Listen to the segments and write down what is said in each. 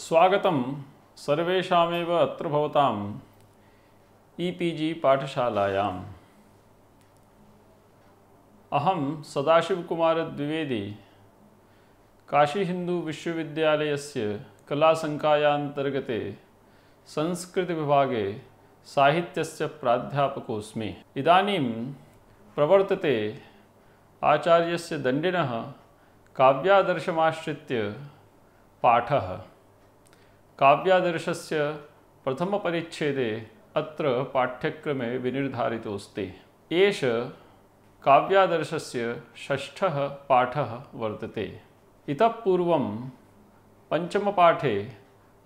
स्वागत सर्वेषामेव अत्र E P G Hindu अहं कला संकायांतर्गते संस्कृत विभागे साहित्यस्य प्राध्यापकोऽस्मि इदानीं प्रवर्तते आचार्यस्य दंडिन काव्यादर्शमाश्रित्य पाठः काव्यादर्शस्य प्रथमपरिच्छेदे अत्र पाठ्यक्रमे विनिर्धारितोऽस्ति एष काव्यादर्शस्य षष्ठः पाठः वर्तते इतः पूर्वं पञ्चमपाठे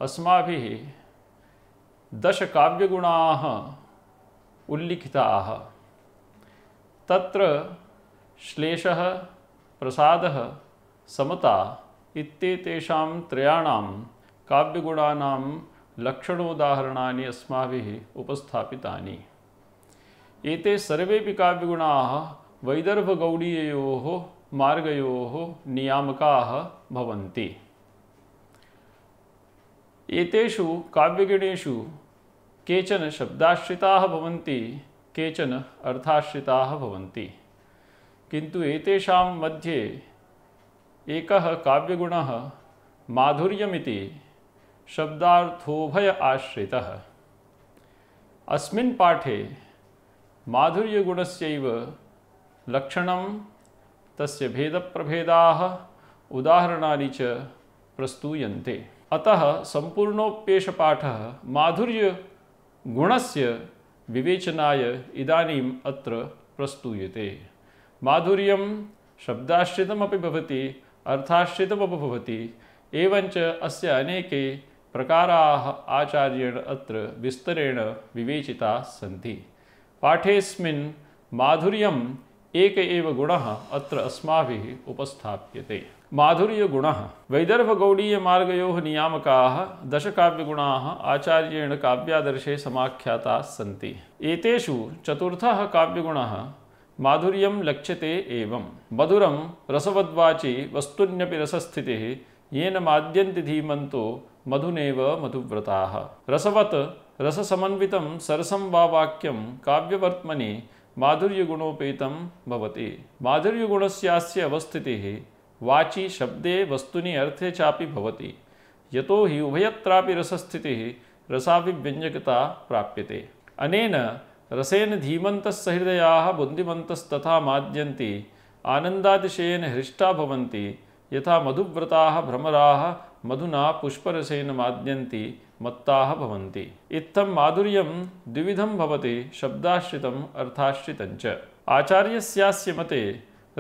अस्माभिः दशकाव्यगुणाः उल्लिखिताः तत्र श्लेषः प्रसादः समता इत्येतेषां काव्यगुणानां लक्षणोदाहरणानि अस्माभिः उपस्थापितानि एते सर्वेपि काव्यगुणाः वैदर्भगौडीययोः मार्गयोः नियामकाः भवन्ति एतेषु काव्यगुणेषु केचन शब्दाश्रिताः भवन्ति केचन अर्थाश्रिताः भवन्ति किन्तु एतेषां मध्ये एकः काव्यगुणः माधुर्यमिति शब्दार्थोभय आश्रित अस्मिन् पाठे माधुर्यगुणस्यैव लक्षणं तस्य भेदप्रभेदाः उदाहरणानि च प्रस्तूयन्ते अतः सम्पूर्णोप्येषपाठः माधुर्यगुणस्य विवेचनाय इदानीम् अत्र प्रस्तूयते माधुर्यं शब्दाश्रितमपि भवति अर्थाश्रितमपि भवति एवञ्च अस्य अनेके प्रकारा आचार्य अत्र विस्तरेण विवेचिताः सन्ति पाठेऽस्मिन् माधुर्यम् एक एव गुणः अत्र अस्माभिः उपस्थाप्यते माधुर्यगुणः वैदर्भगौडीयमार्गयोः नियामकाः दशकाव्यगुणाः आचार्येण काव्यादर्शे समाख्याताः सन्ति एतेषु चतुर्थः काव्यगुणः माधुर्यं लक्ष्यते एवं मधुरं रसवद्वाचि वस्तुन्यपि रसस्थितिः येन माद्यन्ति धीमन्तो मधुनेव मधुव्रताः रसवत् रससमन्वितं सरसं वा वाक्यं काव्यवर्त्मनि माधुर्यगुणोपेतं भवति माधुर्यगुणस्यास्य अवस्थितिः वाचि शब्दे वस्तुनि अर्थे चापि भवति यतो हि उभयत्रापि रसस्थितिः रसाभिव्यञ्जकता प्राप्यते अनेन रसेन धीमन्तस्सहृदयाः बुद्धिमन्तस्तथा माद्यन्ति आनन्दातिशयेन हृष्टा भवन्ति यथा मधुव्रता भ्रमरा मधुना पुष्परसेन माद्यन्ति मत्ताः भवन्ति इत्थं माधुर्यं द्विविधं भवति शब्दाश्रितम् अर्थाश्रितञ्च आचार्यस्यास्य मते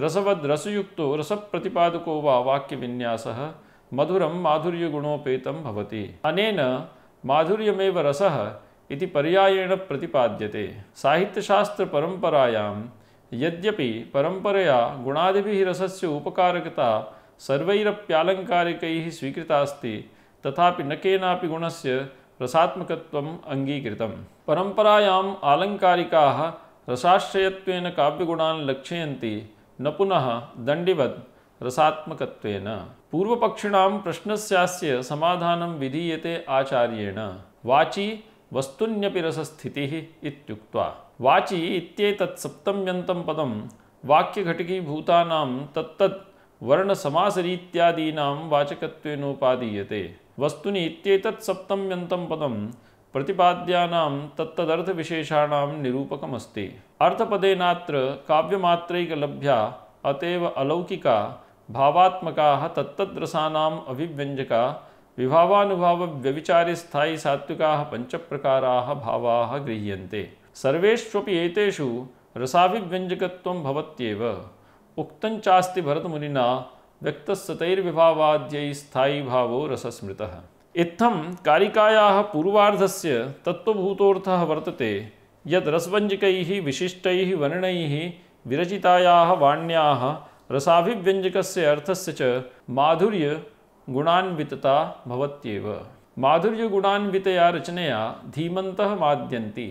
रसवद् रसयुक्तो रसप्रतिपादको वा वाक्यविन्यासः मधुरं माधुर्यगुणोपेतं भवति अनेन माधुर्यमेव रसः इति पर्यायेण प्रतिपाद्यते साहित्यशास्त्रपरम्परायां यद्यपि परम्परया गुणादिभिः रसस्य उपकारकता सर्वैरप्यालङ्कारिकैः स्वीकृतास्ति अस्ति तथापि न केनापि गुणस्य रसात्मकत्वम् अङ्गीकृतं परम्परायाम् आलङ्कारिकाः रसाश्रयत्वेन काव्यगुणान् लक्षयन्ति न पुनः दण्डिवद् रसात्मकत्वेन पूर्वपक्षिणां प्रश्नस्यास्य समाधानं विधीयते आचार्येण वाची वस्तुन्यपि रसस्थितिः इत्युक्त्वा वाची इत्येतत् सप्तम्यन्तं पदं वाक्यघटिकीभूतानां तत्तत् वर्ण समास रीत्यादीनां वाचकत्वेनोपादीयते वस्तुनि इत्येतत् सप्तम्यन्तं पदं प्रतिपाद्यानां तत्तदर्थविशेषाणां निरूपकमस्ति अर्थपदेनात्र काव्यमात्रैकलभ्या अतएव अलौकिका भावात्मकाः तत्तद्रसानाम् अभिव्यञ्जका विभावानुभावव्यविचारिस्थायि सात्विकाः पञ्चप्रकाराः भावाः गृह्यन्ते सर्वेष्वपि एतेषु रसाभिव्यञ्जकत्वं भवत्येव उक्तं चास्ति भरत मुनिना व्यक्त सतैर्विभावाद्य स्थायी भाव रसस्मृत इत्थम कारिकाया से तत्वभूत वर्तते यद रसवञ्जकैः विशिष्टैः वर्णैः विरचितायाः वाण्याः रसाभिव्यञ्जकस्य अर्थस्य माधुर्य गुणान्वितता भवत्येव गुणान्वितया रचनया धीमंत माद्यंती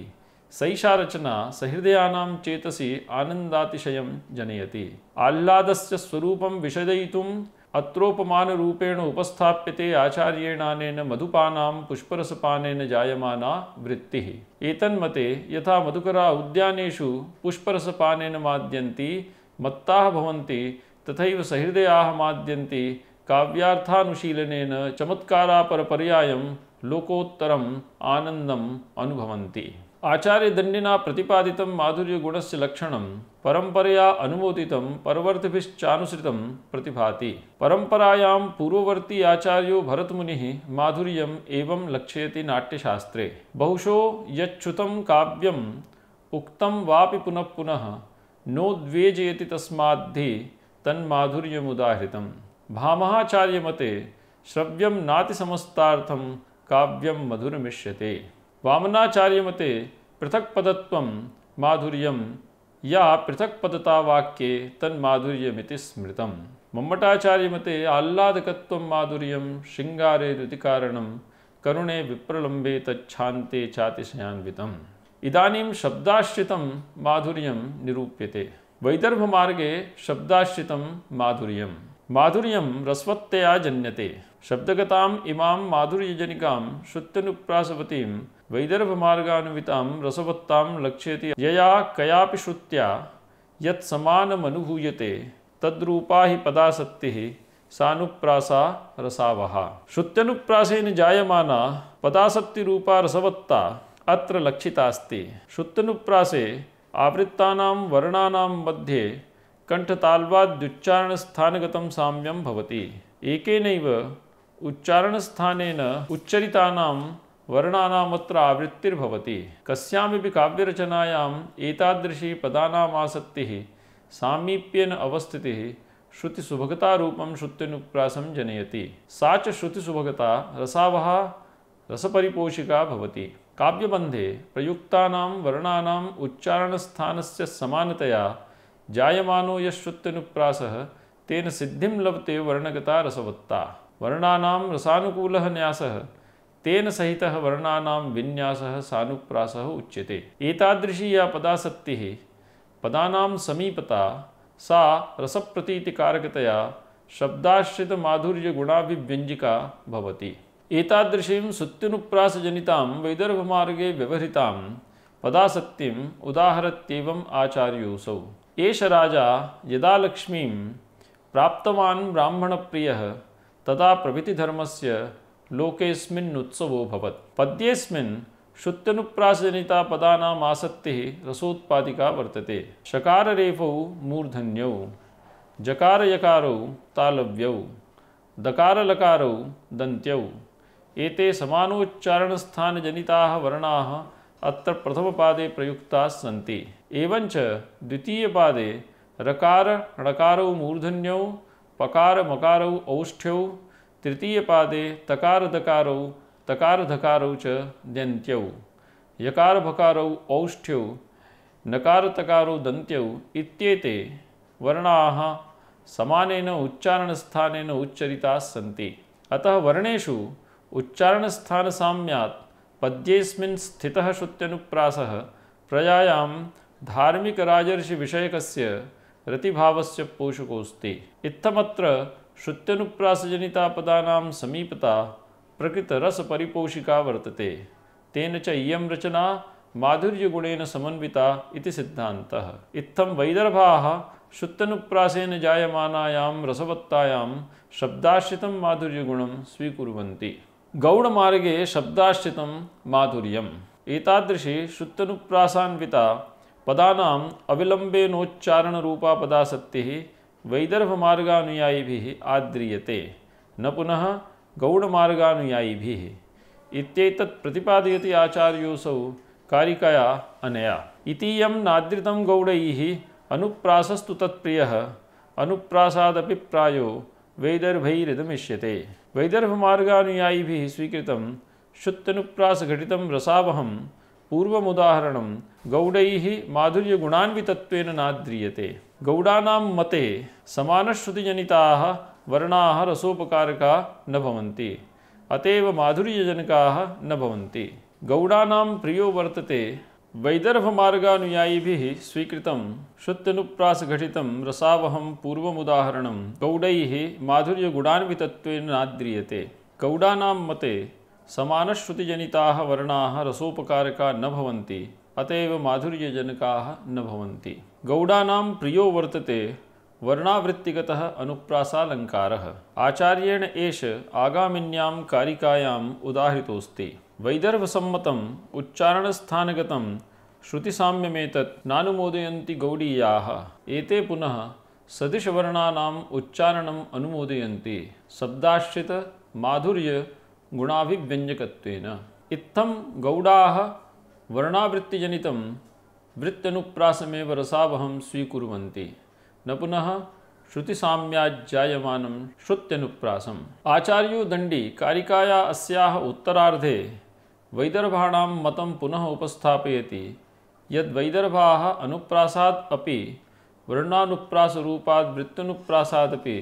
सैषा रचना चेतसी चेतसि जनयती जनयति आह्लादस्य स्वरूपं विषदयितुम् अत्रोपमानरूपेण उपस्थाप्यते आचार्येणानेन मधुपानां पुष्परसपानेन जायमाना वृत्तिः एतन्मते यथा मधुकरा उद्यानेषु पुष्परसपानेन माद्यन्ति मत्ताः भवन्ति तथैव सहृदयाः माद्यन्ति काव्यार्थानुशीलनेन चमत्कारापरपर्यायं लोकोत्तरम् आनन्दम् आचार्यदण्डिना प्रतिपादितं से लक्षण परंपरया अनुमोदित परवर्तिभिश्चानुसृतं प्रतिभाति परंपरायां पूर्ववर्ती आचार्यो मुनि माधुर्य एवं लक्षयति नाट्यशास्त्रे बहुशो युत का उक्तं वापि पुनः पुनः नोद्वेजयति तस्माद्धि मते श्रव्यम नाति नातिसमस्तार्थं काव्यम मधुरमिष्यते वामनाचार्यमते पृथक्पदत्वं माधुर्यं या पृथक्पदतावाक्ये तन्माधुर्यमिति स्मृतं मम्मटाचार्यमते आह्लादकत्वं माधुर्यं शृङ्गारे ऋतिकारणं करुणे विप्रलम्बे तछाते चातिशयान्वित इदानीं शब्दाश्रितं माधुर्यं निरूप्यते वैदर्भमार्गे शब्दाश्रितं माधुर्यं माधुर्यं रस्वत्तया जन्यते शब्दगताम् इमां माधुर्यजनिकां श्रुत्यनुप्रासवतीं वैदर्भमार्गान्वितां रसवत्ता लक्ष्यति यया कया श्रुत्या यूयते तद्रूपा ही पदा सत्तिः सानुप्रासा रसावहा श्रुत्यनुप्रासेन जायमाना रूपा रसवत्ता अत्र लक्षितास्ति श्रुत्यनुप्रासे आवृत्तानां वर्णानां मध्ये कण्ठताल्वाद्युच्चारणस्थानगतं साम्यं भवति एकेनैव उच्चारणस्थानेन उच्चरितानां वर्णानामत्र आवृत्तिर्भवती कस्यामपि काव्यरचनायादृशी एतादृशी सामीप्यन अवस्थित श्रुतिसुभगता श्रुतिसुभगतारूपं जनयती जनयति सा च श्रुतिसुभगता रसावः रसपरिपोषिका भवति काव्यबन्धे प्रयुक्तानां वर्णानाम् जायमानो युत्युप्रास तेन सिद्धि लभते वर्णगता रसवत्ता वर्णा रसानुकूलः न्यास तेन सहित वर्णा विन्यास सानुप्रास उच्यते एतादृशी या पदासक्ति पदा समीपता सा रसप्रतीतिकारकतया शब्दाश्रितमाधुर्यगुणाभिव्यञ्जिका भवति एतादृशीं सुत्युनुप्रासजनितां वैदर्भमार्गे व्यवहृतां पदासक्तिम् उदाहरत्येवम् आचार्योऽसौ एष राजा यदा लक्ष्मीं प्राप्तवान् ब्राह्मणप्रियः तदा प्रभृतिधर्मस्य लोकेस्त्सवो भवत् पद्येस्मिन् श्रुत्यनुप्रासजनिता पदानाम् आसक्तिः रसोत्पादिका वर्तते शकाररेफौ मूर्धन्यौ जकारयकारौ तालव्यौ दकारलकारौ दन्त्यौ एते समानोच्चारणस्थानजनिताः वर्णाः अत्र प्रथमपादे सी एवं एवञ्च द्वितीयपादे रकार मूर्धन्यौ पकारमकारौ औष्ठ्यौ तृतीयपादे तकारधकारौ तकारधकारौ च दन्त्यौ यकारभकारौ औष्ठ्यौ नकारतकारौ दन्त्यौ इत्येते वर्णाः समानेन उच्चारणस्थानेन उच्चरिताः सन्ति अतः वर्णेषु उच्चारणस्थानसाम्यात् पद्येस्मिन् स्थितः श्रुत्यनुप्रासः प्रजायां धार्मिकराजर्षिविषयकस्य रतिभावस्य पोषकोऽस्ति इत्थमत्र शृत्यनुप्रासजनितापदानां समीपता प्रकृतरसपरिपोषिका वर्तते तेन च इयं रचना माधुर्यगुणेन समन्विता इति सिद्धान्तः इत्थं वैदर्भाः शुत्तनुप्रासेन जायमानायां रसवत्तायां शब्दाश्रितं माधुर्यगुणं स्वीकुर्वन्ति गौडमार्गे शब्दाश्रितं माधुर्यम् एतादृशी शुत्तनुप्रासान्विता पदानाम् अविलम्बेनोच्चारणरूपा पदासक्तिः वैदर्भमार्गानुयायिभिः आद्रियते न पुनः गौडमार्गानुयायिभिः इत्येतत् प्रतिपादयति आचार्योऽसौ कारिकया अनया इतीयं नाद्रितं गौडैः अनुप्रासस्तु तत्प्रियः अनुप्रासादपि प्रायो वैदर्भैरिदमिष्यते वैदर्भमार्गानुयायिभिः स्वीकृतं शुत्तनुप्रासघटितं रसावहं पूर्वमुदाहरणं गौड़ माधुर्यगुणान्वितत्वेन से गौड़ा मते समानश्रुतिजनिताः वर्णा रसोपकार का भवन्ति अतएव एव गौड़ा न भवन्ति गौडानां प्रियो वर्तते वैदर्भमार्गानुयायिभिः स्वीकृतं रसावह पूर्व पूर्वमुदाहरणं गौड़ माधुर्यगुणान्वितत्वेन नाद्रियते गौड़ा मते सामनश्रुतिजनिता वर्णा रसोपकारका न अतएव माधुर्यजनका न भवन्ति गौड़ानां प्रियो वर्तते वर्णावृत्तिगतः अनुप्रासालङ्कारः आचार्येण एष आगामिन्यां कारिकायां उदाहृतोऽस्ति वैदर्भसम्मतम् उच्चारणस्थानगतं श्रुतिसाम्यमेतत् नानुमोदयन्ति गौडीयाः एते पुनः सदृशवर्णानाम् उच्चारणम् अनुमोदयन्ति शब्दाश्रितमाधुर्य गुणाभिव्यंजक इत गौड़ा वर्णावृत्तिजनित वृत्तनुप्रासमेव रसावहम स्वीकुवन्ति न पुनः श्रुतिसाम्याज्जायमानं श्रुत्यनुप्रास आचार्यो दंडी कारिकाया अस्याः उत्तरार्धे वैदर्भाण मत पुनः उपस्थापयति यदर्भा अनुप्रासाद अपि वर्णानुप्रासरूपात् वृत्तनुप्रासादपि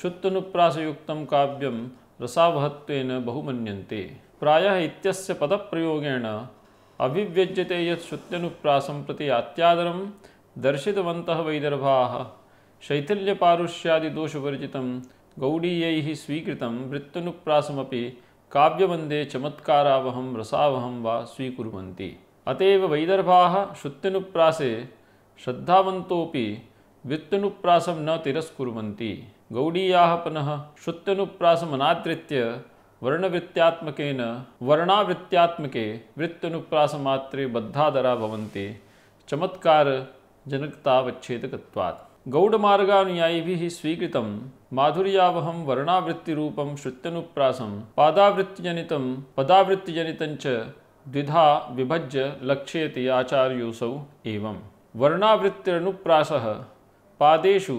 श्रुत्यनुप्रासयुक्तं काव्यं रसावहत्वेन बहुमन्यन्ते प्रायः इत्यस्य पदप्रयोगेण अभिव्यज्यते यत् श्रुत्यनुप्रासं प्रति अत्यादरं दर्शितवन्तः वैदर्भाः शैथिल्यपारुष्यादिदोषवर्जितं गौडीयैः स्वीकृतं वृत्तनुप्रासमपि काव्यवन्दे चमत्कारावहं रसावहं वा स्वीकुर्वन्ति अत एव वैदर्भाः श्रुत्यनुप्रासे श्रद्धावन्तोऽपि वृत्तनुप्रासं न तिरस्कुर्वन्ति गौड़ीया पुनः श्रुत्यनुप्रासमनादृत्य वर्णवृत्मक वर्णावृत्त्यात्मके वृत्त्यनुप्रासमात्रे बद्धादरा भवन्ति चमत्कारजनकतावच्छेदकत्वात् गौडमार्गानुयायिभिः स्वीकृतं माधुर्यावहं वर्णावृत्तिरूपं श्रुत्यनुप्रासं पादावृत्तिजनितं पदावृत्तिजनितं च द्विधा विभज्य लक्षयति आचार्योऽसौ एवं वर्णावृत्तिरनुप्रासः पादेषु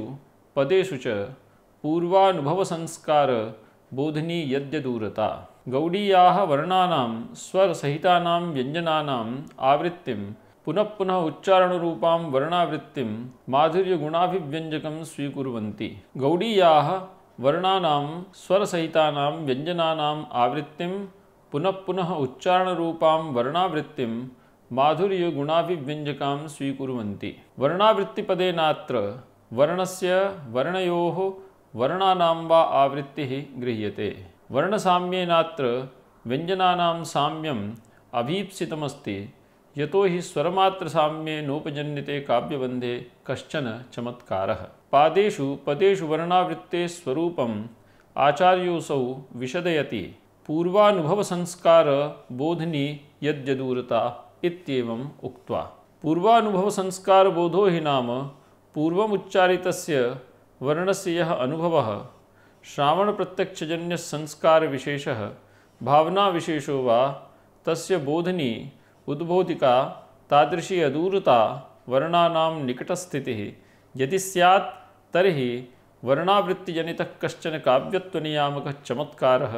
पदेषु च पूर्वानुभव संस्कार बोधनी यद्यदूरता गौड़ीया वर्णा स्वर सहिता व्यंजना आवृत्ति पुनः पुनः उच्चारण रूपा वर्णावृत्ति माधुर्य गुणाभिव्यंजक स्वीकुवती गौड़ीया वर्णा स्वर सहिता व्यंजना आवृत्ति पुनः पुनः उच्चारण रूपा वर्णावृत्ति माधुर्य गुणाभिव्यंजका स्वीकुवती वर्णावृत्तिपदे नात्र वर्णस्य वर्णयोः वर्णना आवृत्ति गृह्य गृह्यते वर्णसाम्येनात्र व्यञ्जनानां साम्यम् अभीप्सितमस्ति यतो हि स्वरमात्रसाम्ये नोपजन्यते काव्यबंधे कशन चमत्कार पादेशु पदेशु वर्णावृत्तेः स्वूप आचार्योसौ विशदयति पूर्वानुभवसंस्कारबोधिनी यद्यदूरता इत्येवम् उक्त्वा पूर्वानुभवसंस्कारबोधो हि नाम पूर्वमुच्चारितस्य वर्ण से वर्णस्य यः अनुभवः श्रावणप्रत्यक्षजन्यसंस्कारविशेषः भावनाविशेषो वा तस्य बोधनी उद्बोधिका तादृशी अदूरता वर्णानां निकटस्थितिः यदि स्यात् तर्हि वर्णावृत्तिजनितः कश्चन काव्यत्वनियामकः चमत्कारः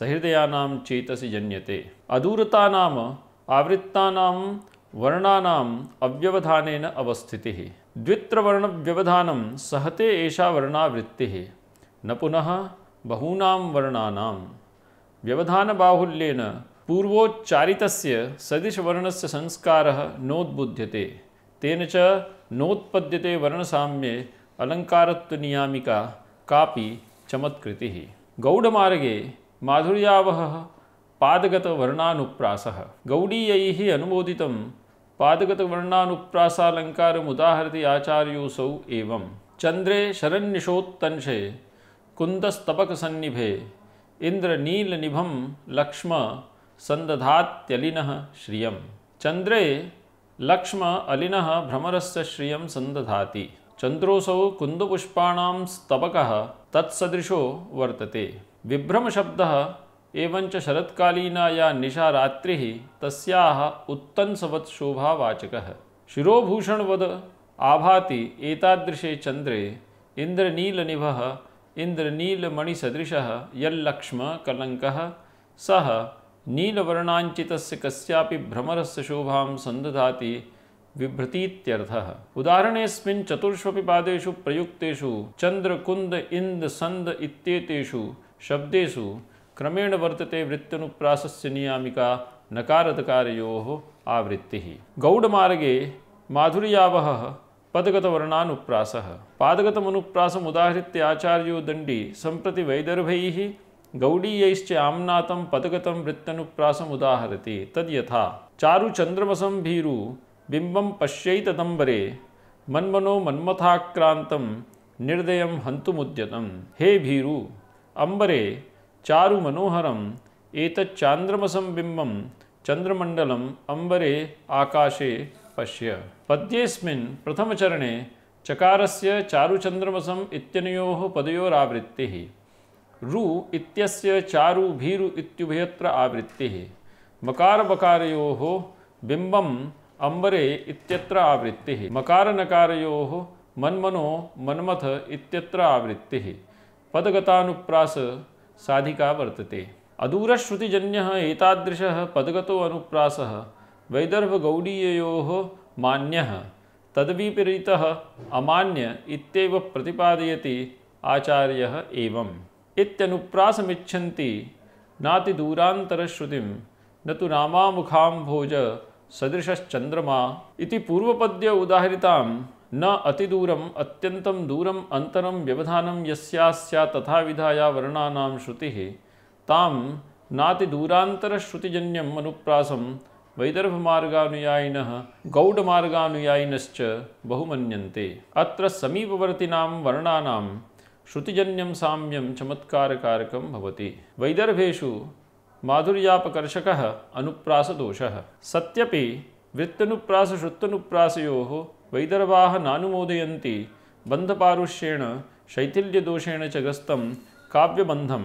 सहृदयानां चेतसि जन्यते अदूरता आवृत्ता आवृत्तानां अव्यवधान अवस्थित द्वित्रवर्ण व्यवधान सहते एषा वर्णावृत्ति न पुनः बहूना वर्णा व्यवधान बाहुल्यन पूर्वोच्चारित वर्ण से संस्कार नोद्बुध्यते तेन च नोत्पद्यते वर्णसाम्ये का चमत्कृति गौड़मागे माधुर्याव पादगत पादगतवर्णानुप्रासः गौड़ीय अनुमोदितं पादगतवर्णानुप्रासालङ्कारमुदाहरति आचार्योऽसौ एवं चन्द्रे शरण्यशोत्तंषे कुन्दस्तपकसन्निभे इन्द्रनीलनिभं लक्ष्म सन्दधात्यलिनः श्रियं चन्द्रे लक्ष्म अलिनः भ्रमरस्य श्रियं सन्दधाति चन्द्रोऽसौ कुन्दपुष्पाणां स्तपकः तत्सदृशो वर्तते विभ्रमशब्दः एवं च शरत्कालीना या निशा रात्रिः तस्याः शोभावाचक शिरोभूषण शिरोभूषणवद आभाति एतादृशे चन्द्रे इन्द्रनीलनिभः कलंक सह सः क्या भ्रमर भ्रमरस्य शोभां सन्दधाति विभृतीत्यर्थः उदाहरणेऽस्मिन् चतुष्वपि पादेषु प्रयुक्तेषु चन्द्रकुन्द इन्द सन्द इत्येतेषु शब्देषु क्रमेण वर्तते वृत्त्यनुप्रासस्य नियामिका आवृत्ति आवृत्तिः गौडमार्गे माधुर्यावहः पदगतवर्णानुप्रासः पादगतमनुप्रासमुदाहृत्य आचार्यो दण्डी सम्प्रति वैदर्भैः गौडीयैश्च पदगत पदगतं वृत्तनुप्रासमुदाहरति तद्यथा चारुचन्द्रमसं भीरु बिम्बं पश्यैतदम्बरे मन्मनो मन्मथाक्रान्तं निर्दयं हन्तुमुद्यतं हे भीरु अंबरे चारु मनोहरम एक चांद्रमसं बिंबम चंद्रमंडलम अंबरे आकाशे पश्य पद्येस्मिन् प्रथमचरणे से चारुचंद्रमसम इत्यनयोः पदोरावृत्ति रु इत्यस्य चारु भीरु इत्युभयत्र मकार बकारयोः बिम्बम् अंबरे इत्यत्र मकार नकारयोः मन्मनो मन्मथ इत्यत्र आवृत्ति पदगतानुप्रास साधिका वर्तते अदूरश्रुतिजन्य पदगत अनुप्रास वैदर्भगौड़ीयो वैदर्भगौडीययोः मान्यः अमान्य इत्येव प्रतिपादयति एवं एवम् इत्यनुप्रासमिच्छन्ति नातिदूरान्तरश्रुतिं न तो रामामुखाम्भोज सदृशश्चन्द्रमा पूर्वपद्य उदाहरितां न अतिदूरम अत्यंतम दूरम अंतरम व्यवधानम यस्यास्या तथा विधाया वर्णानां श्रुति ताम नातिदूरांतरश्रुतिजन्यम अनुप्रासम वैदर्भमार्गानुयायिन गौडमार्गानुयायिनश्च बहुमन्यन्ते अत्र समीपवर्तिनां वर्णानां श्रुतिजन्यं साम्यं चमत्कारकारकं भवति वैदर्भेषु माधुर्यापकर्षकः अनुप्रासदोषः सत्यपि वृत्तनुप्रासश्रुत्तनुप्रासयोः वैदर्वा नानुमोदयन्ति बंधपारुष्येण शैथिल्यदोषेण च ग्रस्तं काव्यबन्धं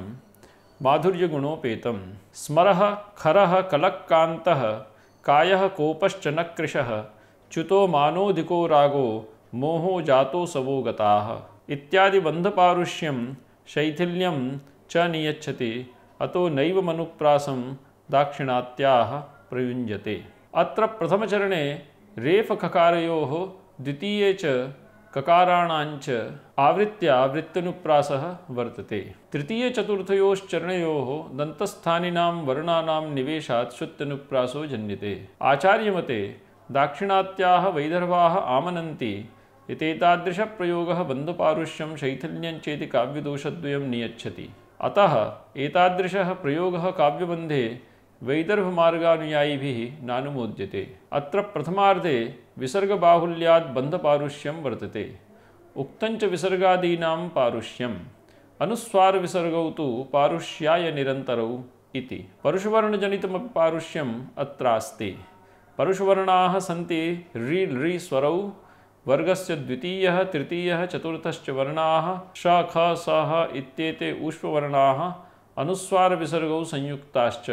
माधुर्यगुणोपेतं स्मरः खरः कलक्कान्तः कायः कोपश्च न कृशः च्युतो मानोऽधिको रागो मोहो जातो सवो गताः इत्यादि बन्धपारुष्यं शैथिल्यं च नियच्छति अतो नैव मनुप्रासं दाक्षिणात्याः प्रयुञ्जते अत्र प्रथमचरणे रेफ द्वितीय द्वितीये च वृत्नुप्रास आवृत्त्या वृत्तनुप्रासः वर्तते तृतीयचतुर्थयोश्चरणयोः दन्तस्थानिनां वर्णानां निवेशात् श्रुत्यनुप्रासो जन्यते आचार्यमते दाक्षिणात्याः वैदर्भाः आमनन्ति इत्येतादृशप्रयोगः बन्धुपारुष्यं शैथिल्यञ्चेति काव्यदोषद्वयं नियच्छति अतः एतादृशः प्रयोगः काव्यबन्धे भी नानुमोद्यते अत्र प्रथमार्धे विसर्ग बंध पारुष्यम वर्तते उक्तञ्च विसर्गादीनां अनुस्वार विसर्गौ तु पारुष्याय निरंतरौ इति परुषवर्णजनितमपि पारुष्यम अत्रास्ति परुषवर्णाः सन्ति रि लृ स्वरौ वर्गस्य द्वितीयः तृतीयः चतुर्थश्च वर्णाः श ख सः इत्येते अनुस्वार विसर्गौ संयुक्ताश्च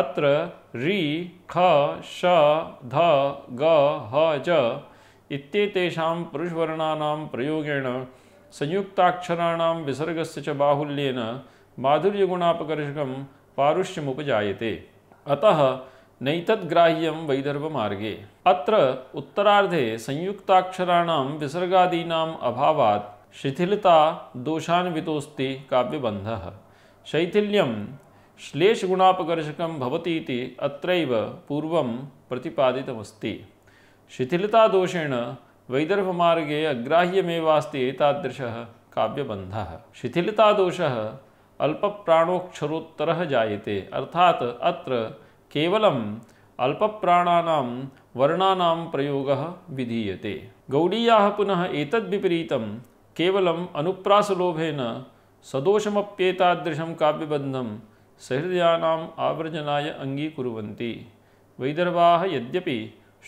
अत्र रि ख श ध ग ह ज इत्येतेषां पुरुषवर्णानां प्रयोगेण संयुक्ताक्षराणां विसर्गस्य च बाहुल्येन माधुर्यगुणापकर्षकं पारुष्यमुपजायते अतः नैतद्ग्राह्यं वैदर्भमार्गे अत्र उत्तरार्धे संयुक्ताक्षराणां विसर्गादीनाम् अभावात् शिथिलता दोषान्वितोऽस्ति काव्यबन्धः शैथिल्यं श्लेषगुणापकर्षकं अत्र पूर्व अत्रैव शिथिलता प्रतिपादितमस्ति शिथिलतादोषेण वैदर्भमार्गे अग्राह्यमेवास्ति एतादृशः शिथिलता शिथिलतादोषः अल्पप्राणोक्षरोत्तरः जायते अर्थात अत्र केवलम् अल्पप्राणानां प्रयोग प्रयोगः विधीयते गौड़ीया पुनः विपरीत कवल अनुप्रासलोभेन सदोषमप्येतादृशं काव्यबन्धं सहृदयाना आवर्जनाय अंगीकुवन्ति वैदर्वा यद्यपि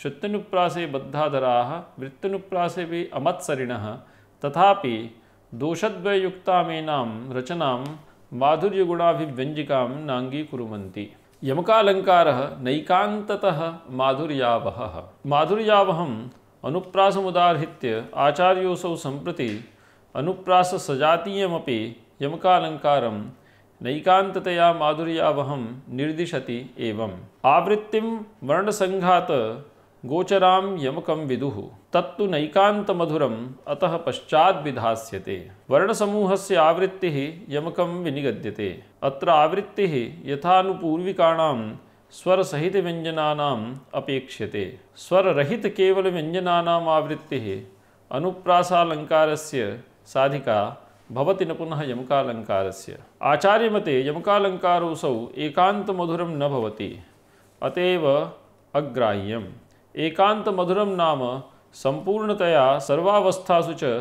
शुत्तनुप्रासे बद्धाधरा वृत्तनुप्रासे भी अमत्सरिण तथा दोषद्वयुक्तामेना रचना माधुर्यगुणाभिव्यंजिका नांगीकुवन्ति यमकालंकार नैकांततः माधुर्यावहः अनुप्रास अनुप्रासमुदाहृत्य आचार्योसौ अनुप्रास सजातीयमपि यमकालङ्कारं नैकांततया माधुर्यावहम निर्दिशति एवं आवृत्तिम वर्ण गोचराम यमकम विदु तत्तु नैकांत मधुरम अतः पश्चात विधास्यते वर्ण समूह से आवृत्ति यमकम विनिगद्यते अत्र आवृत्ति यथानुपूर्विकाणाम स्वर सहित व्यंजनानाम अपेक्षते स्वर रहित केवल व्यंजनानाम आवृत्ति अनुप्रासालंकारस्य साधिका भवति न पुनः यमकालङ्कारस्य आचार्यमते यमकालङ्कारोऽसौ एकान्तमधुरं न भवति अतएव अग्राह्यम् एकान्तमधुरं नाम संपूर्णतया सर्वावस्थासु च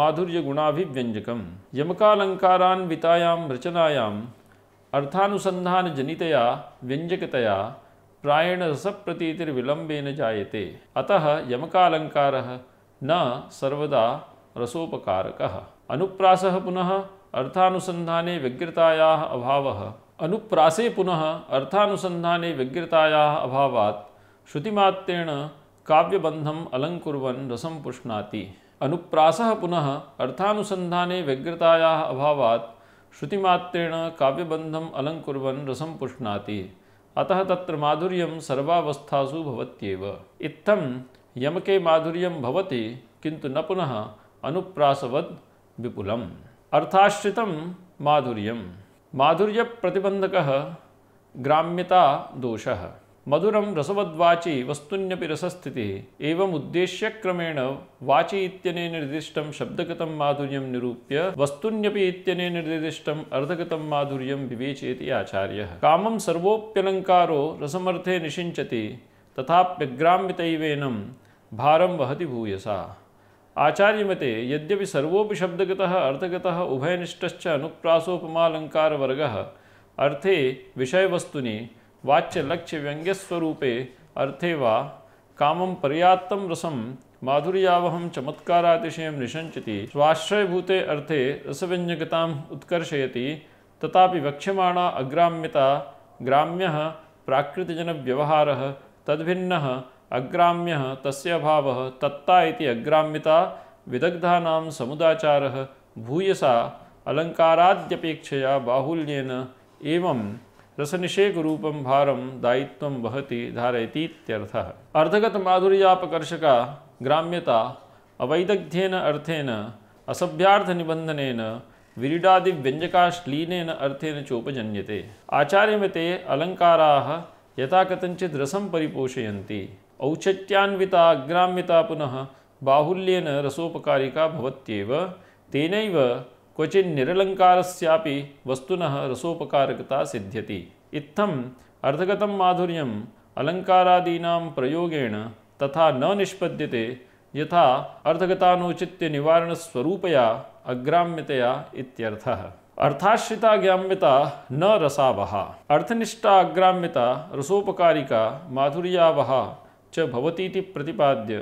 माधुर्यगुणाभिव्यञ्जकं यमकालङ्कारान्वितायां रचनायाम् अर्थानुसन्धानजनितया व्यञ्जकतया प्रायेण रसप्रतीतिर्विलम्बेन जायते अतः यमकालङ्कारः न सर्वदा रसोपकारक अनुप्रास पुनः अर्थानुसंधाने व्यग्रताया अभाव अनुप्रासे पुनः अर्थानुसंधाने व्यग्रताया अभावात् श्रुतिमात्रेण काव्यबंधम अलंकुर्वन् रसम पुष्णाति अनुप्रास पुनः अर्थानुसंधाने व्यग्रताया अभावात् श्रुतिमात्रेण काव्यबंधम अलंकुर्वन् रसम पुष्णाति अतः तत्र माधुर्यं सर्वावस्थासु भवत्येव इत्थं यमके माधुर्यं भवति किन्तु न पुनः अनुप्रासवद विपुलम अर्थाश्रितम माधुर्यम माधुर्य प्रतिबंधक ग्राम्यता दोष मधुरम रसवद्वाची वस्तुन्यपि रसस्थिति एवं उद्देश्य क्रमेण वाचि इतने निर्दिष्ट शब्दगत माधुर्य निरूप्य वस्तुन्यपि इतने निर्दिष्ट अर्धगत माधुर्य विवेचेति आचार्य कामं सर्वोप्यलंकारो रसमर्थे निषिंचति तथाप्यग्राम्यतैवेनम भारम वहति भूयसा आचार्यमते यद्यपि सर्वोपि शब्दगतः अर्थगतः उभयनिष्ठश्च अनुप्रासोपमालङ्कारवर्गः अर्थे विषयवस्तुनि वाच्यलक्ष्यव्यङ्ग्यस्वरूपे अर्थे वा कामं पर्याप्तं रसं माधुर्यावहं चमत्कारातिशयं निषञ्चति स्वाश्रयभूते अर्थे रसव्यञ्जकताम् उत्कर्षयति तथापि वक्ष्यमाणा अग्राम्यता ग्राम्यः प्राकृतिजनव्यवहारः तद्भिन्नः अग्राम्य तस्य अभावः तत्ता अग्राम्यता विदग्धानां समुदाचारः भूयसा अलङ्काराद्यपेक्षया बाहुल्यन एवं रसनिषेकरूपं भारम दायित्व वहति धारयतीत्यर्थः अर्धगतमाधुर्यापकर्षका ग्राम्यता अवैदग्ध्येन अर्थेन असभ्यार्थनिबन्धनेन विरीडादिव्यञ्जकाश्लीनेन अर्थेन चोपजन्यते आचार्यमिते अलङ्काराः यथा कथञ्चित् रसं परिपोषयन्ति औचट्यान्विता अग्राम्यता पुनः बाहुल्यन रसोपकारिका भवत्येव तेनैव क्वचिन्निरलङ्कारस्यापि वस्तुनः रसोपकारकता सिद्ध्यति इत्थम् अर्थगतं माधुर्यम् अलङ्कारादीनां प्रयोगेण तथा न निष्पद्यते यथा स्वरूपया अग्राम्यतया इत्यर्थः अर्थाश्रिता ग्राम्यता न रसावहा अर्थनिष्ठा अग्राम्यता रसोपकारिका माधुर्यावहा चवती प्रतिपाद्य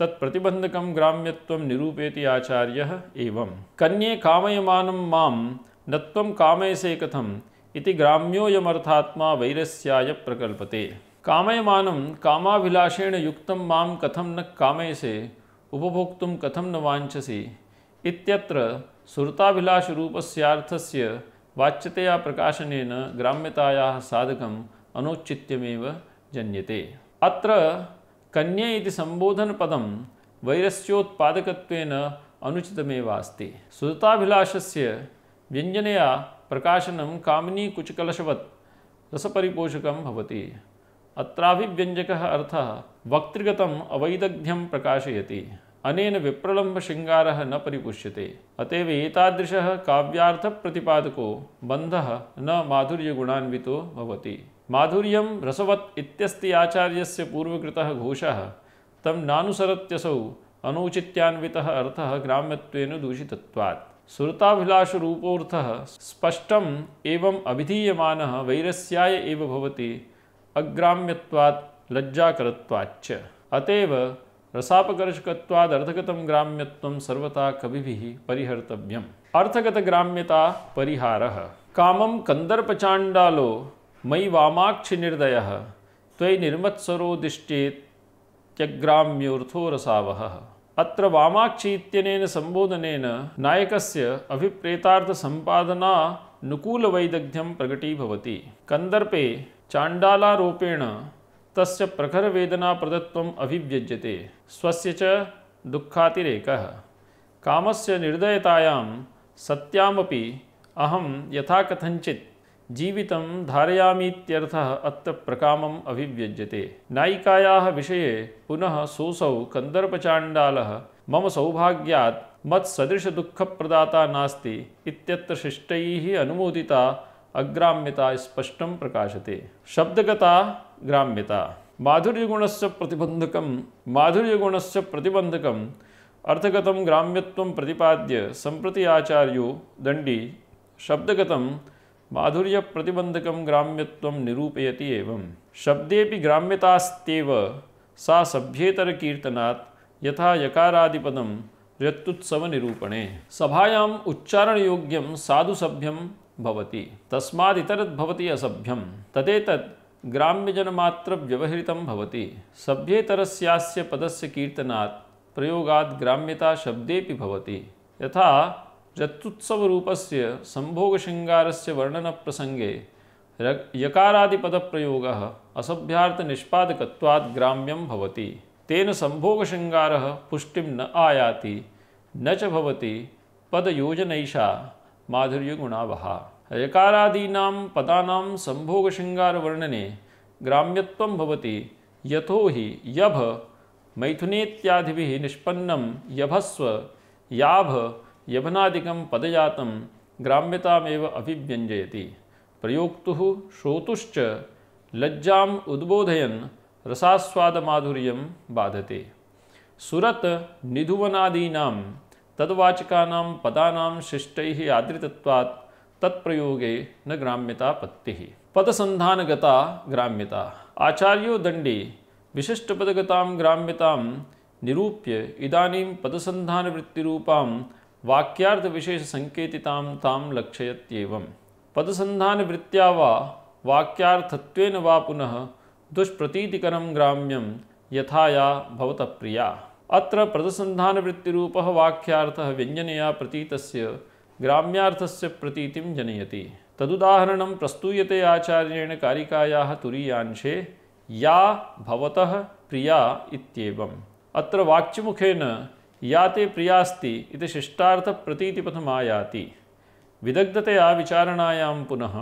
तत्प्रतिबंधकं ग्राम्यत्वं निरूपेति आचार्य एवं कन्े कामयम मां न कामयसे कथम इति वैरस्याय प्रकल्पते कामयम कामाभिलाषेण युक्त मां कथम न कामयसे उपभोक्त कथम न वाञ्छसि इत्यत्र वाच्यतया प्रकाशन ग्राम्यता साधक अनौचित्यमें जन्यते अत्र कन्या इति सम्बोधनपदं वैरस्योत्पादकत्वेन अनुचितमेवास्ति सुताभिलाषस्य से व्यंजनया कामिनीकुचकलशवत् रसपरिपोषकं अंजक अर्थ वक्तृगत वक्तृगतम् प्रकाशय प्रकाशयति अनेन श्रृंगार न पिपुष्य अतएव एतादृशः काव्यार्थप्रतिपादको बंध न माधुर्यगुणान्वितो माधुर्य रसवत् इत्यस्ति आचार्यस्य पूर्वकृतः घोषः तं नानुसरत्यसौ अनौचित्यान्वितः अर्थः ग्राम्यत्वेन दूषितत्वात् श्रुताभिलाषरूपोऽर्थः स्पष्टम् एवम् अभिधीयमानः वैरस्याय एव भवति अग्राम्यत्वात् अतएव रसापकर्षकत्वादर्थगत ग्राम्यत्वं सर्वथा कविभिः परिहर्तव्यम् अर्थगतग्राम्यता परिहारः कामं कन्दर्पचाण्डालो मयि वामाक्षि निर्दय त्वयि निर्मत्सरो दिष्टेत्यग्राम्योऽर्थो रसावहः अत्र वामाक्षि इत्यनेन सम्बोधनेन नायकस्य अभिप्रेतार्थसम्पादनानुकूलवैदग्ध्यं प्रकटीभवति कन्दर्पे चाण्डालारूपेण तस्य प्रखरवेदनाप्रदत्वम् अभिव्यज्यते स्वस्य च दुःखातिरेकः निर्दयतायां सत्यामपि अहं यथा जीवित धारायामी अत्र प्रकाम अभिव्यज्यते नायिकाया विषय पुनः सोसौ कन्दर्पचाण्डालः मम सौभाग्या मत्सदृशदुःखप्रदाता दुख प्रदाता नास्तिष्ट अनुमोदिता अग्राम्यता स्पष्ट प्रकाशते शब्दगता ग्राम्यता से प्रतिबंधक प्रतिबन्धकं से प्रतिबंधक अर्थगत ग्राम्यम प्रतिपाद्य संप्रति आचार्यो दंडी शब्दगतं माधुर्य प्रतिबंधक ग्राम्यत्व निरूपयति एवं शब्दे ग्राम्यतास्तव सा सभ्येतर कीर्तनात् यथा यकारादिपदम रत्युत्सव निरूपणे सभायाम उच्चारण योग्यम साधु सभ्यम भवति तस्माद इतरत भवति असभ्यम तदेतत् ग्राम्यजनमात्र व्यवहृतं भवति सभ्येतरस्यास्य पदस्य कीर्तनात् प्रयोगाद् ग्राम्यता शब्दे भवति यथा संभोग वर्णन रत्तुत्सवरूपस्य संभोगशृङ्गारस्य प्रयोग असभ्यार्थ असभ्यार्थनिष्पादकत्वात् ग्राम्यं भवति तेन संभोग श्रृंगार पुष्टि न आयाति न च भवति पदयोजनैषा माधुर्यगुणावहा संभोग श्रृंगार वर्णने ग्राम्यत्वं भवति यतो हि यभ मैथुनेत्यादिभिः निष्पन्नं यभस्व याभ यभनादिकं पदजात ग्राम्यतामेव अभिव्यंजयति प्रयोक्तु श्रोतुश्च लज्जा उद्बोधयन रसास्वादमाधुर्य बाधते सुरत निधुवनादीना तद्वाचकानां पदानां शिष्टैः आदृतत्वात् तत्प्रयोगे न ग्राम्यता पत्तिः पदसन्धानगता ग्राम्यता आचार्यो दण्डी विशिष्टपदगतां ग्राम्यतां निरूप्य इदानीं पदसन्धानवृत्तिरूपां वाक्यार्थ विशेष वाक्यार्थविशेषसङ्केतितां तां लक्षयत्येवं पदसन्धानवृत्त्या वा वाक्यार्थत्वेन वा पुनः दुष्प्रतीतिकरम ग्राम्यम यथा या भवतः प्रिया अत्र पदसंधान वृत्ति प्रदसन्धानवृत्तिरूपः वाक्यार्थः व्यञ्जनया प्रतीतस्य ग्राम्यार्थस्य प्रतीतिं जनयति तदुदाहरणं प्रस्तूयते आचार्येण कारिकायाः तुरीयांशे या भवतः प्रिया इत्येवम् अत्र वाक्यमुखेन याते प्रियास्ति इति आयाति विदग्धतया विचारणायां पुनः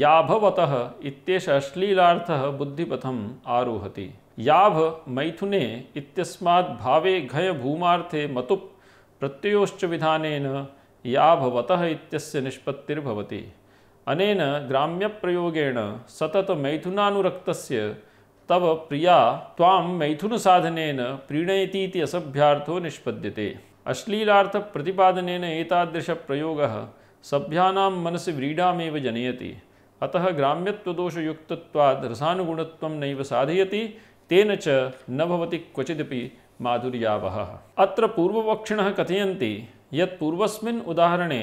याभवतः इत्येष अश्लीलार्थः बुद्धिपथम् आरुहति याभ मैथुने इत्यस्मात् भावे घय भूमार्थे मतुप् प्रत्ययोश्च विधानेन याभवतः इत्यस्य निष्पत्तिर्भवति अनेन ग्राम्यप्रयोगेण सततमैथुनानुरक्तस्य तव प्रिया ताम मैथुन साधनेन प्रीणयती असभ्यार्थो निष्पद्यते अश्लीलार्थ प्रतिपादनेन एतादृश प्रयोगः सभ्यानां मनसि व्रीडामेव जनयति अतः ग्राम्यत्वदोषयुक्तत्वाद् रसानुगुणत्वं नैव साधयति तेन च न भवति क्वचिदपि माधुर्यावहः अत्र पूर्वपक्षिणः कथयन्ति उदाहरणे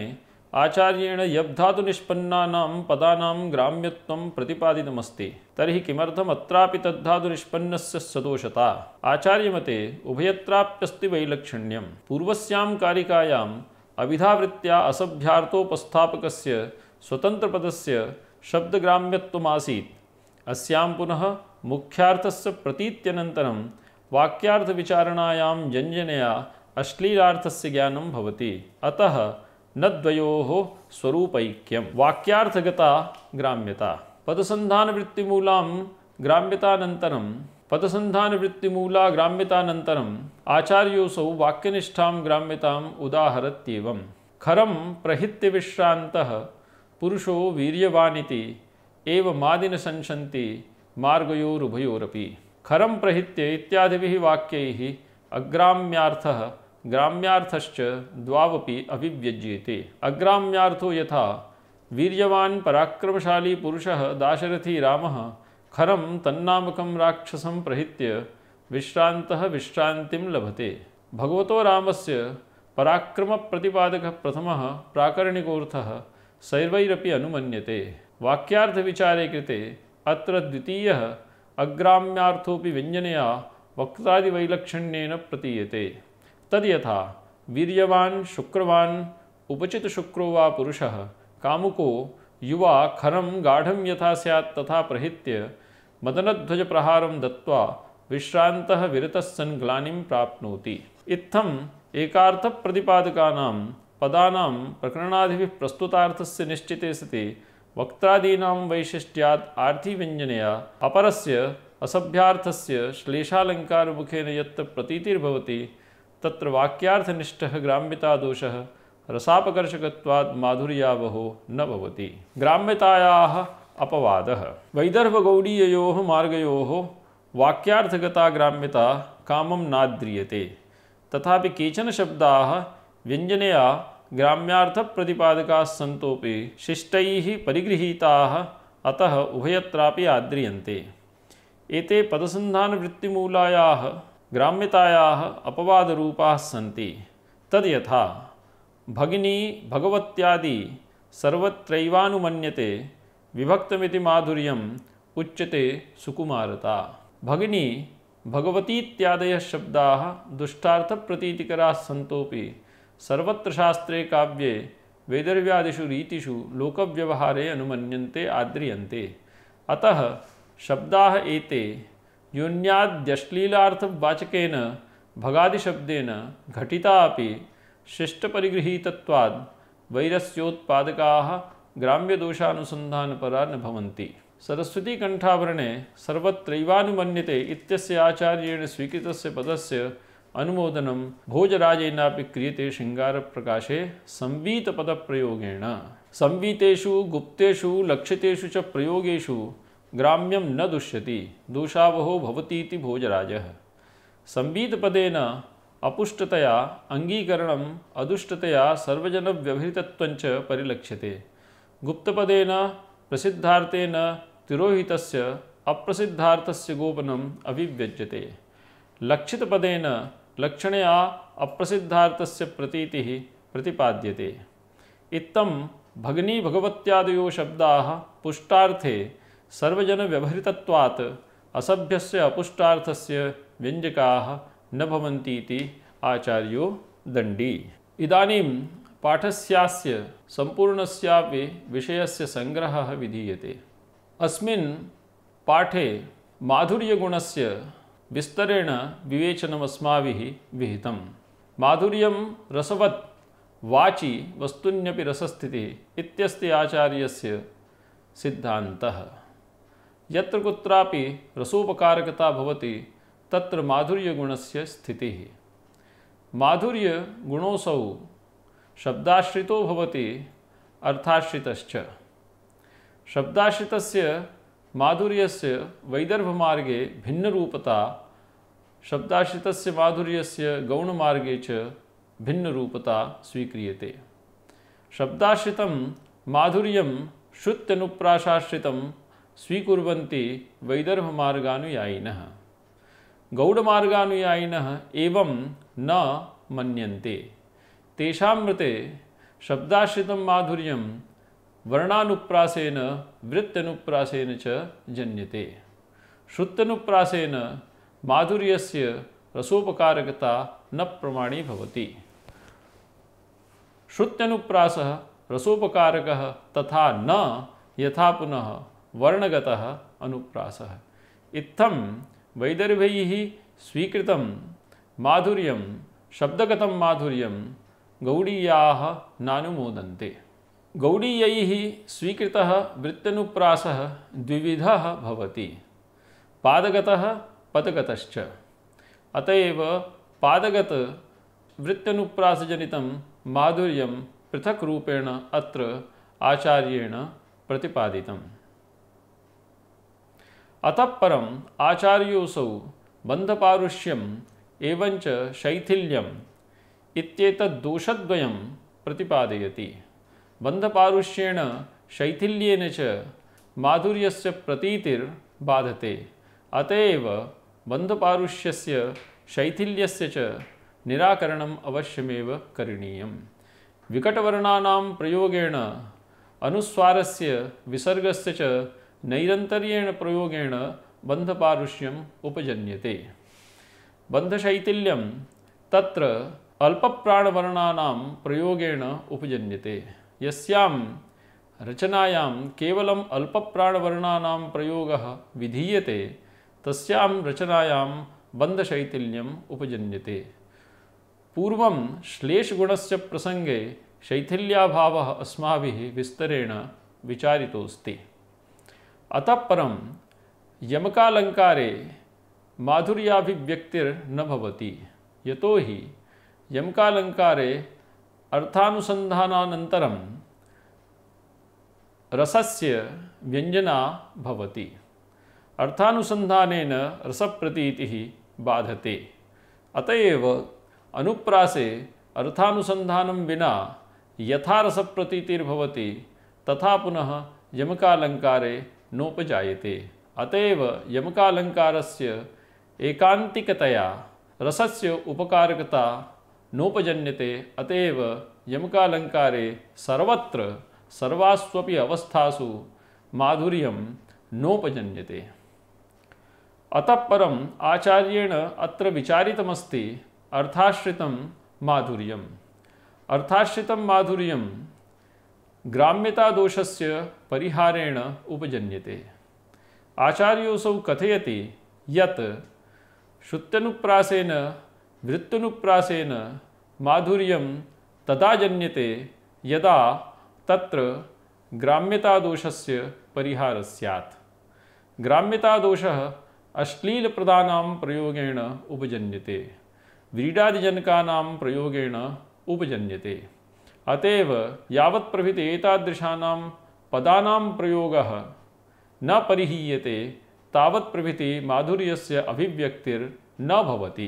आचार्येण यब्धातुनिष्पन्नानां पदानां ग्राम्यत्वं प्रतिपादितमस्ति तर्हि किमर्थमत्रापि तद्धातुनिष्पन्नस्य सदोषता आचार्यमते उभयत्राप्यस्ति वैलक्षण्यं पूर्वस्यां कारिकायाम् अविधावृत्त्या असभ्यार्थोपस्थापकस्य स्वतन्त्रपदस्य शब्दग्राम्यत्वमासीत् अस्यां पुनः मुख्यार्थस्य प्रतीत्यनन्तरं वाक्यार्थविचारणायां व्यञ्जनया अश्लीलार्थस्य ज्ञानं भवति अतः न द्वयो स्वरूपैक्यम वाक्यार्थगता ग्राम्यता पदसंधान वृत्तिमूला ग्राम्यतानंतरम पदसंधान वृत्तिमूला ग्राम्यतानंतरम आचार्योसौ वाक्यनिष्ठा ग्राम्यता उदाहरत्यव खरम प्रहित्य विश्रांत पुरुषो वीर्यवानिति एवं मादिन संशन्ति मार्गयोरुभयोरपि खरम प्रहित्य इत्यादि वाक्य अग्राम्यार्थः ग्राम्यार्थश्च द्वावपि अभिव्यज्येते अग्राम्यार्थो यथा वीर्यवान पराक्रमशाली पुरुषः दाशरथी रामः खरं तन्नामकं राक्षसं प्रहित्य विश्रान्तः विश्रान्तिं लभते भगवतो रामस्य पराक्रमप्रतिपादकः प्रथमः प्राकरणिकोऽर्थः सर्वैरपि अनुमन्यते वाक्यार्थविचारे कृते अत्र द्वितीयः अग्राम्यार्थोऽपि व्यञ्जनया वक्त्रादिवैलक्षण्येन प्रतीयते तद यथा वीर्यवान शुक्रवान उपचित शुक्रो व पुरुष कामुको युवा खरम गाढ़ यथा सैत् तथा प्रहृत्य मदनध्वज प्रहार दत्वा विश्रांत विरत सन ग्लानि प्राप्त इतम एकार्थ प्रतिपादकानां पदानां प्रकरणादिभिः प्रस्तुतार्थस्य निश्चिते सति वक्तादीना वैशिष्ट्या आर्थी व्यंजनया अपरस्य असभ्यार्थस्य श्लेषालंकार मुखेन यत्र प्रतीतिर्भवति तत्र वाक्यार्थनिष्ठ ग्राम्यता दोष रसापकर्षकवाद माधुर्यावहो न भवति ग्राम्यतायाः अपवादः वैदर्भगौडीययोः मार्गयोः वाक्यार्थगता ग्राम्यता कामं नाद्रियते तथापि केचन शब्दाः व्यंजनया ग्राम्यार्थप्रतिपादकाः सन्तोऽपि शिष्टैः परिगृहीताः अतः उभयत्रापि आद्रियन्ते एते पदसन्धानवृत्तिमूलायाः ग्राम्यतायाः सी तद यथा भगिनी भगवत्यादी सर्वत्रैवानुमन्यते विभक्तमिति माधुर्य उच्यते सुकुमारता भगिनी भगवतीत्यादयः शब्दाः दुष्टार्थप्रतीतिकराः सन्तोपि सर्वत्र शास्त्रे काव्ये वैदर्व्यादिषु रीतिषु लोकव्यवहारे अनुमन्यन्ते आद्रियन्ते अतः शब्दाः एते यून्याद्यश्लीलार्थवाचकेन भगादिशब्देन घटिता अपि शिष्टपरिगृहीतत्वाद् वैरस्योत्पादकाः ग्राम्यदोषानुसन्धानपरा न भवन्ति सरस्वतीकण्ठाभरणे सर्वत्रैवानुमन्यते इत्यस्य आचार्येण स्वीकृतस्य पदस्य अनुमोदनं भोजराजेनापि क्रियते शृङ्गारप्रकाशे संवीतपदप्रयोगेण संवीतेषु गुप्तेषु लक्षितेषु च प्रयोगेषु ग्राम्यम न दुष्यति दोषावहो भवतीति भोजराज संबीत पदेन अपुष्टतया अंगीकरण अदुष्टतया सर्वजन व्यभितत्वच परिलक्ष्यते गुप्तपदेन प्रसिद्धार्थेन तिरोहितस्य अप्रसिद्धार्थस्य गोपनम अभिव्यज्यते लक्षितपदेन लक्षणया अप्रसिद्धार्थस्य प्रतीतिः प्रतिपाद्यते इत्थं भगनी भगवत्यादयो शब्दाः पुष्टार्थे सर्वजन व्यवहृतवात् असभ्यस्य अपुष्टार्थस्य व्यञ्जकाः न भवन्तीति आचार्यो दंडी इदानीं पाठस्यास्य संपूर्णस्यापि विषयस्य संग्रहः विधीयते अस्मिन् पाठे माधुर्यगुणस्य विस्तरेण विवेचनमस्माभिः विहितं माधुर्यं रसवत् वाचि वस्तुन्यपि रसस्थितिः इत्यस्ति आचार्यस्य सिद्धान्तः यत्र कुत्रापि रसोपकारकता भवति तत्र ही माधुर्य माधुर्यगुणोऽसौ शब्दाश्रितो भवति अर्थाश्रितश्च शब्दाश्रितस्य माधुर्यस्य भिन्न रूपता शब्दाश्रितस्य माधुर्यस्य मार्गे च रूपता स्वीक्रियते शब्दाश्रितं माधुर्यं श्रुत्यनुप्राशाश्रितं स्वीकुर्वन्ति वैदर्भमार्गानुयायिनः गौडमार्गानुयायिनः एवं न मन्यन्ते तेषां मृते शब्दाश्रितं माधुर्यं वर्णानुप्रासेन वृत्त्यनुप्रासेन च जन्यते श्रुत्यनुप्रासेन माधुर्यस्य रसोपकारकता न प्रमाणी भवति श्रुत्यनुप्रासः रसोपकारकः तथा न यथा पुनः वर्णगत अनुप्रास इत वैदर्भ्य स्वीकृत माधुर्य शब्दगत माधुर्य गौड़ीया नानुमोदन्ते स्वीकृत स्वीकृतः वृत्त्यनुप्रासः पादगत पदगत अतएव पादगत वृत्त्यनुप्रासजनितं माधुर्यं पृथक् रूपेण अत्र आचार्येण प्रतिपादितम् अतः परम आचार्योसौ बंधपारुष्यम एवं शैथिल्यम इत्येतद्दोषद्वयं प्रतिपादयति बन्धपारुष्येण शैथिल्येन च माधुर्यस्य प्रतीतिर्बाधते अत एव बन्धपारुष्यस्य शैथिल्यस्य च निराकरणम् अवश्यमेव करणीयम् विकटवर्णानां प्रयोगेण अनुस्वारस्य विसर्गस्य च नैरन्तर्येण प्रयोगेण बंधपारुष्यम उपजन्यते बंधशैथिल्यम तत्र अल्पप्राणवर्णानां प्रयोगेण उपजन्यते यस्यां रचनायां केवलम् अल्पप्राणवर्णानां प्रयोगः विधीयते तस्यां रचनायां बंधशैथिल्यम उपजन्यते पूर्वं श्लेषगुणस्य प्रसंगे शैथिल्याभावः अस्माभिः विस्तरेण विचारितोऽस्ति अतः परम यमकालंकारे माधुर्याभिव्यक्तिर्न भवति यतो हि यमकालंकारे अर्थानुसंधानानन्तरं रसस्य व्यंजना भवति अर्थानुसंधानेन रसप्रतीतिः बाधते अतएव अनुप्रासे अर्थानुसंधानं विना यथा रसप्रतीतिर्भवति तथा पुनः यमकालंकारे नोपजाते अतएव यमकालङ्कारस्य रस से उपकारकता नोपजन्यते अतएव यमकाल सर्वास्वी सर्वास्वपि अवस्थासु माधुर्यं नोपजन्यते अतः परम आचार्येण अत्र विचारितमस्ति अर्थाश्रितं माधुर्यम् अर्थाश्रितं माधुर्यं ग्राम्यता दोषस्य परिहारेण उपजन्यते आचार्योऽसौ कथयति यत् श्रुत्यनुप्रासेन वृत्तनुप्रासेन माधुर्यं तदा जन्यते यदा तत्र ग्राम्यतादोषस्य परिहारः स्यात् अश्लील प्रदान प्रयोगेण उपजन्यते व्रीडादिजनकानां प्रयोगेण उपजन्यते अतएव यावत् प्रभृति एतादृशानां पदानां प्रयोगः न परिहीयते तावत् प्रभृति माधुर्यस्य अभिव्यक्तिर्न भवति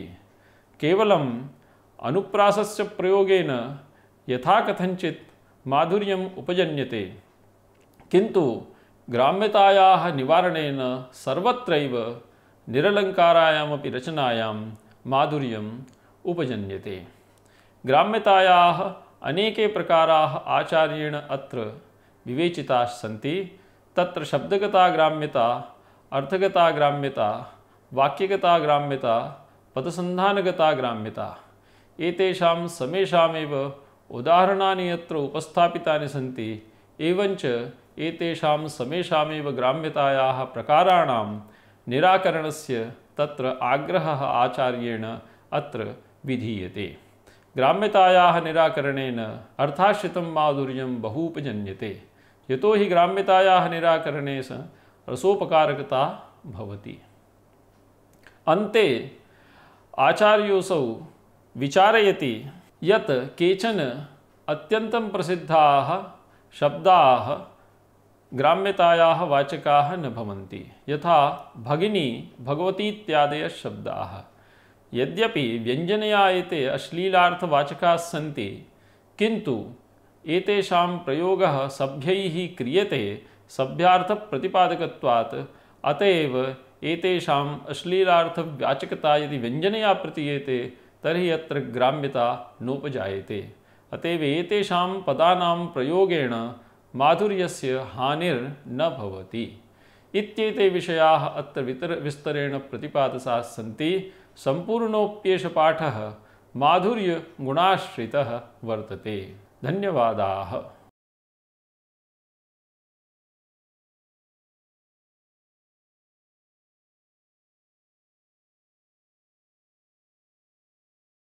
केवलम् अनुप्रासस्य प्रयोगेन यथा कथञ्चित् माधुर्य उपजन्यते किंतु ग्राम्यतायाः निवारणेन सर्वत्रैव निरलङ्कारायामपि रचनायां माधुर्यम् उपजन्यते ग्राम्यता अनेके प्रकाराः आचार्येण अत्र विवेचिताः सन्ति तत्र शब्दगता ग्राम्यता अर्थगता ग्राम्यता वाक्यगता ग्राम्यता पदसंधानगता ग्राम्यता एक समेशा उदाहरण उपस्थाता उपस्थापितानि सन्ति एवञ्च एतेषां समेषामेव ग्राम्यतायाः प्रकाराणां निराकरणस्य तत्र आचार्येण अधीये विधीयते ग्राम्यताया निराकरण अर्थाश्रित माधुर्य बहूपजन्यते यतो ही ग्राम्यताया निराकरणे स रसोपकारकता भवति अन्ते आचार्योसौ विचारयति यत् केचन अत्यन्तं प्रसिद्धाः शब्दाः ग्राम्यतायाः वाचकाः न भवन्ति यथा भगिनी भगवती इत्यादयः शब्दाः यद्यपि व्यञ्जनया एते अश्लीलार्थवाचकाः सन्ति किन्तु एतेषां प्रयोगः सभ्यैः क्रियते सभ्यार्थप्रतिपादकत्वात् अत एव एतेषाम् अश्लीलार्थव्याचकता यदि व्यञ्जनया प्रतीयते तर्हि अत्र ग्राम्यता नोपजायते अतएव एतेषां पदानां प्रयोगेण माधुर्यस्य हानिर्न भवति इत्येते विषयाः अत्र वितर विस्तरेण प्रतिपादसाः सन्ति संपूर्णोप्येष पाठः माधुर्यगुणाश्रितः वर्तते धन्यवाद